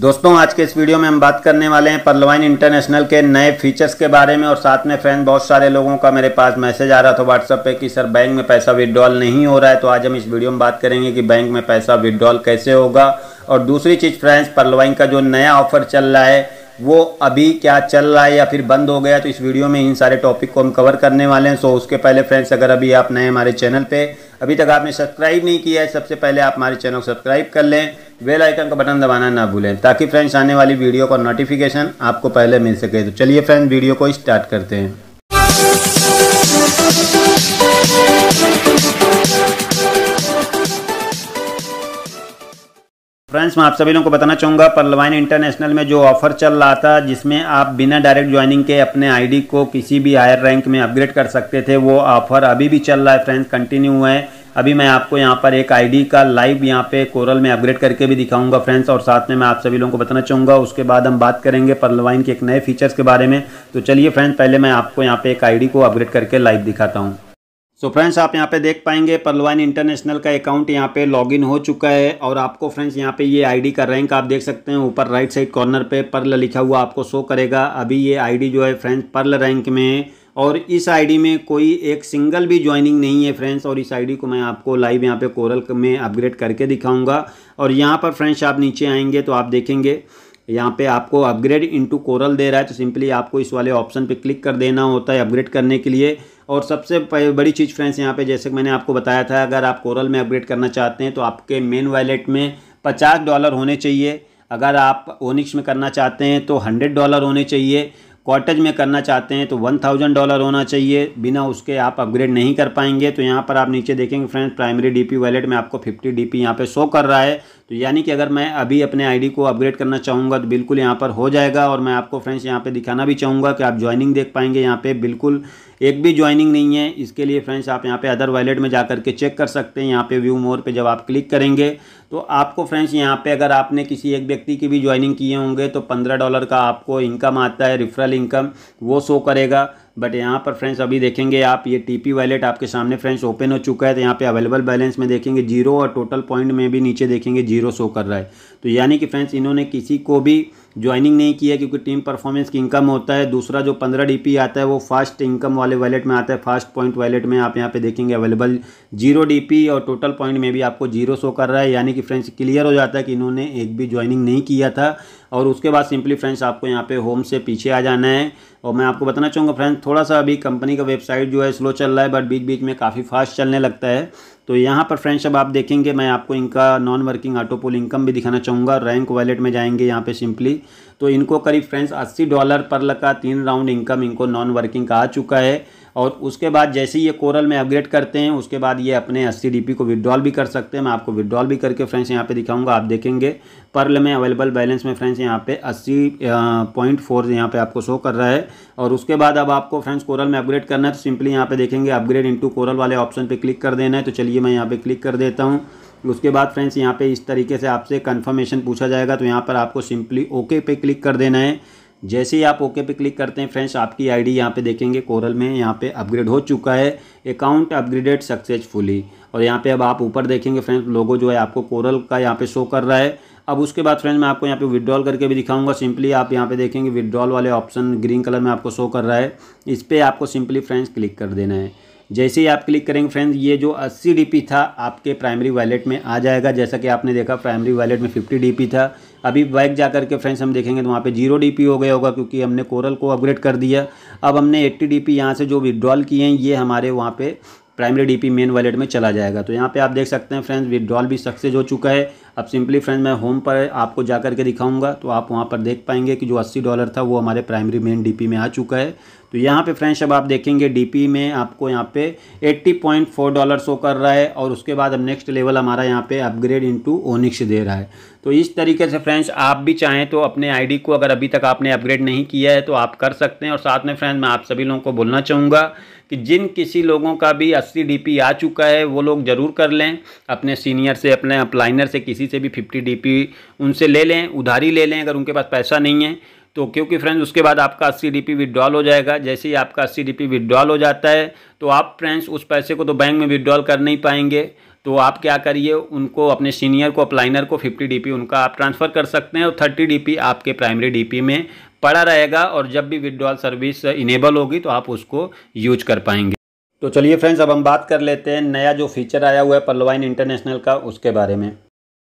दोस्तों आज के इस वीडियो में हम बात करने वाले हैं परलवाइन इंटरनेशनल के नए फीचर्स के बारे में और साथ में फ्रेंड बहुत सारे लोगों का मेरे पास मैसेज आ रहा था व्हाट्सएप पे कि सर बैंक में पैसा विदड्रॉल नहीं हो रहा है तो आज हम इस वीडियो में बात करेंगे कि बैंक में पैसा विदड्रॉल कैसे होगा और दूसरी चीज़ फ्रेंड्स परलवाइन का जो नया ऑफर चल रहा है वो अभी क्या चल रहा है या फिर बंद हो गया तो इस वीडियो में इन सारे टॉपिक को हम कवर करने वाले हैं सो उसके पहले फ्रेंड्स अगर अभी आप नए हमारे चैनल पे अभी तक आपने सब्सक्राइब नहीं किया है सबसे पहले आप हमारे चैनल को सब्सक्राइब कर लें बेल आइकन का बटन दबाना ना भूलें ताकि फ्रेंड्स आने वाली वीडियो का नोटिफिकेशन आपको पहले मिल सके तो चलिए फ्रेंड वीडियो को स्टार्ट करते हैं फ्रेंड्स मैं आप सभी लोगों को बताना चाहूँगा पलवाइन इंटरनेशनल में जो ऑफर चल रहा था जिसमें आप बिना डायरेक्ट ज्वाइनिंग के अपने आईडी को किसी भी हायर रैंक में अपग्रेड कर सकते थे वो ऑफर अभी भी चल रहा है फ्रेंड्स कंटिन्यू है अभी मैं आपको यहाँ पर एक आईडी का लाइव यहाँ पे कोरल में अपग्रेड करके भी दिखाऊंगा फ्रेंड्स और साथ में मैं आप सभी लोगों को बताना चाहूँगा उसके बाद हम बात करेंगे परलवाइन के एक नए फीचर्स के बारे में तो चलिए फ्रेंड्स पहले मैं आपको यहाँ पे एक आई को अपग्रेड करके लाइव दिखाता हूँ सो so फ्रेंड्स आप यहाँ पे देख पाएंगे परलवाइन इंटरनेशनल का अकाउंट यहाँ पे लॉगिन हो चुका है और आपको फ्रेंड्स यहाँ पे ये आईडी का रैंक आप देख सकते हैं ऊपर राइट साइड कॉर्नर पे पर्ल लिखा हुआ आपको शो करेगा अभी ये आईडी जो है फ्रेंड्स पर्ल रैंक में और इस आईडी में कोई एक सिंगल भी ज्वाइनिंग नहीं है फ्रेंड्स और इस आईडी को मैं आपको लाइव यहाँ पे कोरल में अपग्रेड करके दिखाऊंगा और यहाँ पर फ्रेंड्स आप नीचे आएंगे तो आप देखेंगे यहाँ पे आपको अपग्रेड इनटू कोरल दे रहा है तो सिंपली आपको इस वाले ऑप्शन पे क्लिक कर देना होता है अपग्रेड करने के लिए और सबसे बड़ी चीज़ फ्रेंड्स यहाँ पे जैसे मैंने आपको बताया था अगर आप कोरल में अपग्रेड करना चाहते हैं तो आपके मेन वैलेट में पचास डॉलर होने चाहिए अगर आप ओनिक्स में करना चाहते हैं तो हंड्रेड डॉलर होने चाहिए क्वार्टर में करना चाहते हैं तो वन थाउजेंड डॉलर होना चाहिए बिना उसके आप अपग्रेड नहीं कर पाएंगे तो यहाँ पर आप नीचे देखेंगे फ्रेंड्स प्राइमरी डीपी वैलेट में आपको फिफ्टी डी पी यहाँ पर शो कर रहा है तो यानी कि अगर मैं अभी अपने आईडी को अपग्रेड करना चाहूँगा तो बिल्कुल यहाँ पर हो जाएगा और मैं आपको फ्रेंड्स यहाँ पर दिखाना भी चाहूँगा कि आप ज्वाइनिंग देख पाएंगे यहाँ पर बिल्कुल एक भी ज्वाइनिंग नहीं है इसके लिए फ्रेंड्स आप यहाँ पे अदर वैलेट में जा के चेक कर सकते हैं यहाँ पे व्यू मोर पे जब आप क्लिक करेंगे तो आपको फ्रेंड्स यहाँ पे अगर आपने किसी एक व्यक्ति की भी ज्वाइनिंग किए होंगे तो पंद्रह डॉलर का आपको इनकम आता है रिफरल इनकम वो शो करेगा बट यहाँ पर फ्रेंड्स अभी देखेंगे आप ये पी वैलेट आपके सामने फ्रेंड्स ओपन हो चुका है तो यहाँ पे अवेलेबल बैलेंस में देखेंगे जीरो और टोटल पॉइंट में भी नीचे देखेंगे जीरो शो कर रहा है तो यानी कि फ्रेंड्स इन्होंने किसी को भी ज्वाइनिंग नहीं किया क्योंकि टीम परफॉर्मेंस की इनकम होता है दूसरा जो पंद्रह पी आता है वो फास्ट इनकम वाले वैलेट में आता है फास्ट पॉइंट वैलेट में आप यहाँ पर देखेंगे अवेलेबल जीरो पी और टोटल पॉइंट में भी आपको जीरो शो कर रहा है यानी कि फ्रेंड्स क्लियर हो जाता है कि इन्होंने एक भी ज्वाइनिंग नहीं किया था और उसके बाद सिंपली फ्रेंड्स आपको यहाँ पे होम से पीछे आ जाना है और मैं आपको बताना चाहूँगा फ्रेंड्स थोड़ा सा अभी कंपनी का वेबसाइट जो है स्लो चल रहा है बट बीच बीच में काफ़ी फास्ट चलने लगता है तो यहाँ पर फ्रेंड्स अब आप देखेंगे मैं आपको इनका नॉन वर्किंग ऑटोपोल इनकम भी दिखाना चाहूँगा रैंक वॉलेट में जाएंगे यहाँ पे सिंपली तो इनको करीब फ्रेंड्स अस्सी डॉलर पर लगा तीन राउंड इनकम इनको नॉन वर्किंग का आ चुका है और उसके बाद जैसे ही ये कोरल में अपग्रेड करते हैं उसके बाद ये अपने अस्सी डी को विदड्रॉल भी कर सकते हैं मैं आपको विदड्रॉल भी करके फ्रेंड्स यहाँ पे दिखाऊंगा आप देखेंगे पर्ल में अवेलेबल बैलेंस में फ्रेंड्स यहाँ पे अस्सी पॉइंट फोर यहाँ पे आपको शो कर रहा है और उसके बाद अब आपको फ्रेंड्स कोरल में अपग्रेड करना है तो सिंपली यहाँ पे देखेंगे अपग्रेड इंटू कोरल वाले ऑप्शन पर क्लिक कर देना है तो चलिए मैं यहाँ पर क्लिक कर देता हूँ उसके बाद फ्रेंड्स यहाँ पे इस तरीके से आपसे कंफर्मेशन पूछा जाएगा तो यहाँ पर आपको सिंपली ओके पे क्लिक कर देना है जैसे ही आप ओके पे क्लिक करते हैं फ्रेंड्स आपकी आईडी डी यहाँ पर देखेंगे कोरल में यहाँ पे अपग्रेड हो चुका है अकाउंट अपग्रेडेड सक्सेसफुली और यहाँ पे अब आप ऊपर देखेंगे फ्रेंड्स लोगो जो है आपको कोरल का यहाँ पे शो कर रहा है अब उसके बाद फ्रेंड्स मैं आपको यहाँ पे विड्रॉल करके भी दिखाऊंगा सिंपली आप यहाँ पे देखेंगे विड्रॉल वाले ऑप्शन ग्रीन कलर में आपको शो कर रहा है इस पर आपको सिंपली फ्रेंड्स क्लिक कर देना है जैसे ही आप क्लिक करेंगे फ्रेंड्स ये जो 80 डीपी था आपके प्राइमरी वैलेट में आ जाएगा जैसा कि आपने देखा प्राइमरी वैलेट में 50 डीपी था अभी बैक जा करके फ्रेंड्स हम देखेंगे तो वहाँ पे जीरो डीपी हो गया होगा क्योंकि हमने कोरल को अपग्रेड कर दिया अब हमने 80 डीपी यहाँ से जो विड्रॉल किए हैं ये हमारे वहाँ पे प्राइमरी डीपी मेन वैलेट में चला जाएगा तो यहाँ पे आप देख सकते हैं फ्रेंड्स विड्रॉल भी सक्सेस हो चुका है अब सिंपली फ्रेंड्स मैं होम पर आपको जा करके दिखाऊंगा तो आप वहाँ पर देख पाएंगे कि जो अस्सी डॉलर था वो हमारे प्राइमरी मेन डीपी में आ चुका है तो यहाँ पे फ्रेंड्स अब आप देखेंगे डीपी में आपको यहाँ पे 80.4 डॉलर शो कर रहा है और उसके बाद अब नेक्स्ट लेवल हमारा यहाँ पे अपग्रेड इनटू ओनिक्स दे रहा है तो इस तरीके से फ्रेंड्स आप भी चाहें तो अपने आईडी को अगर अभी तक आपने अपग्रेड नहीं किया है तो आप कर सकते हैं और साथ में फ्रेंड्स मैं आप सभी लोगों को बोलना चाहूँगा कि जिन किसी लोगों का भी अस्सी डी आ चुका है वो लोग ज़रूर कर लें अपने सीनियर से अपने अपलाइनर से किसी किसी से भी फिफ्टी डी उनसे ले लें उधारी ले लें अगर उनके पास पैसा नहीं है तो क्योंकि फ्रेंड्स उसके बाद आपका अस्सी डी पी हो जाएगा जैसे ही आपका अस्सी डी पी हो जाता है तो आप फ्रेंड्स उस पैसे को तो बैंक में विदड्रॉल कर नहीं पाएंगे तो आप क्या करिए उनको अपने सीनियर को अप्लाइनर को 50 डी उनका आप ट्रांसफ़र कर सकते हैं और 30 डी आपके प्राइमरी डी में पड़ा रहेगा और जब भी विदड्रॉल सर्विस इनेबल होगी तो आप उसको यूज कर पाएंगे तो चलिए फ्रेंड्स अब हम बात कर लेते हैं नया जो फीचर आया हुआ है पलवाइन इंटरनेशनल का उसके बारे में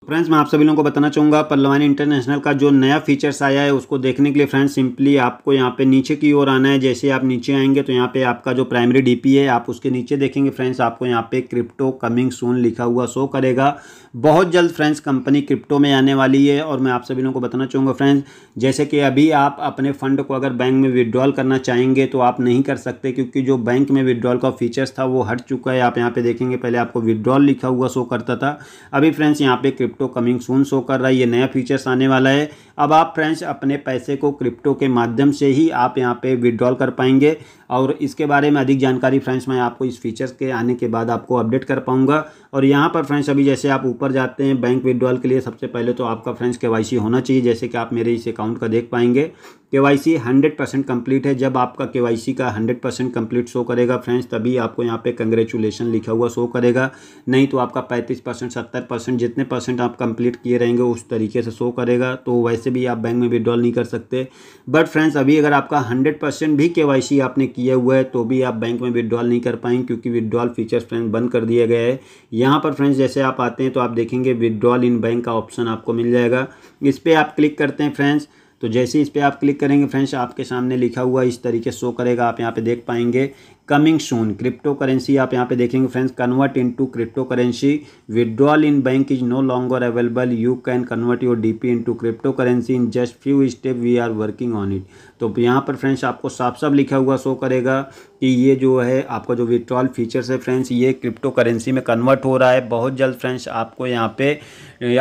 फ्रेंड्स मैं आप सभी लोगों को बताना चाहूँगा पल्लवानी इंटरनेशनल का जो नया फीचर्स आया है उसको देखने के लिए फ्रेंड्स सिंपली आपको यहाँ पे नीचे की ओर आना है जैसे आप नीचे आएंगे तो यहाँ पे आपका जो प्राइमरी डीपी है आप उसके नीचे देखेंगे फ्रेंड्स आपको यहाँ पे क्रिप्टो कमिंग सून लिखा हुआ शो करेगा बहुत जल्द फ्रेंड्स कंपनी क्रिप्टो में आने वाली है और मैं आप सभी लोगों को बताना चाहूँगा फ्रेंड्स जैसे कि अभी आप अपने फंड को अगर बैंक में विड्रॉल करना चाहेंगे तो आप नहीं कर सकते क्योंकि जो बैंक में विड्रॉल का फीचर्स था वो हट चुका है आप यहाँ पर देखेंगे पहले आपको विड्रॉल लिखा हुआ शो करता था अभी फ्रेंड्स यहाँ पे क्रिप्टो कमिंग सून शो कर रहा है ये नया फीचर्स आने वाला है अब आप फ्रेंड्स अपने पैसे को क्रिप्टो के माध्यम से ही आप यहाँ पे विड्रॉल कर पाएंगे और इसके बारे में अधिक जानकारी फ्रेंड्स मैं आपको इस फीचर्स के आने के बाद आपको अपडेट कर पाऊँगा और यहाँ पर फ्रेंड्स अभी जैसे आप ऊपर जाते हैं बैंक विड्रॉल के लिए सबसे पहले तो आपका फ्रेंड्स के होना चाहिए जैसे कि आप मेरे इस अकाउंट का देख पाएंगे सी हंड्रेड परसेंट कम्प्लीट है जब आपका सी का 100 परसेंट कम्प्लीट शो करेगा फ्रेंड्स तभी आपको यहाँ पे कंग्रेचुलेशन लिखा हुआ शो करेगा नहीं तो आपका 35 परसेंट सत्तर परसेंट जितने परसेंट आप कंप्लीट किए रहेंगे उस तरीके से शो करेगा तो वैसे भी आप बैंक में विड्रॉल नहीं कर सकते बट फ्रेंड्स अभी अगर आपका हंड्रेड भी के आपने किया हुआ है तो भी आप बैंक में विड्रॉल नहीं कर पाएंगे क्योंकि विड्रॉल फीचर्स फ्रेंड्स बंद कर दिया गया है यहाँ पर फ्रेंड्स जैसे आप आते हैं तो आप देखेंगे विड्रॉल इन बैंक का ऑप्शन आपको मिल जाएगा इस पर आप क्लिक करते हैं फ्रेंड्स तो जैसे इस पर आप क्लिक करेंगे फ्रेंड्स आपके सामने लिखा हुआ इस तरीके शो करेगा आप यहाँ पे देख पाएंगे कमिंग सून क्रिप्टो करेंसी आप यहाँ पे देखेंगे friends convert into crypto currency withdrawal in bank is no longer available you can convert your DP into crypto currency in just few step we are working on it तो यहाँ पर friends आपको साफ साफ लिखा हुआ शो करेगा कि ये जो है आपका जो विड्रॉल फीचर्स है फ्रेंड्स ये क्रिप्टो करेंसी में कन्वर्ट हो रहा है बहुत जल्द फ्रेंड्स आपको यहाँ पे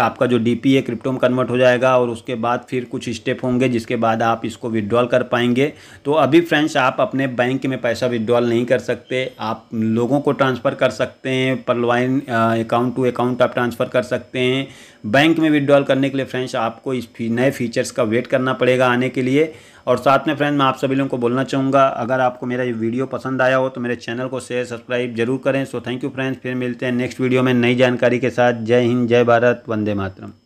आपका जो डीपी है क्रिप्टो में कन्वर्ट हो जाएगा और उसके बाद फिर कुछ स्टेप होंगे जिसके बाद आप इसको विड्रॉल कर पाएंगे तो अभी फ्रेंड्स आप अपने बैंक में पैसा विड्रॉल नहीं नहीं कर सकते आप लोगों को ट्रांसफ़र कर सकते हैं पर अकाउंट टू अकाउंट आप ट्रांसफ़र कर सकते हैं बैंक में विड्रॉल करने के लिए फ्रेंड्स आपको इस फी, नए फीचर्स का वेट करना पड़ेगा आने के लिए और साथ में फ्रेंड मैं आप सभी लोगों को बोलना चाहूँगा अगर आपको मेरा ये वीडियो पसंद आया हो तो मेरे चैनल को शेयर सब्सक्राइब जरूर करें सो थैंक यू फ्रेंड्स फिर मिलते हैं नेक्स्ट वीडियो में नई जानकारी के साथ जय हिंद जय भारत वंदे मातरम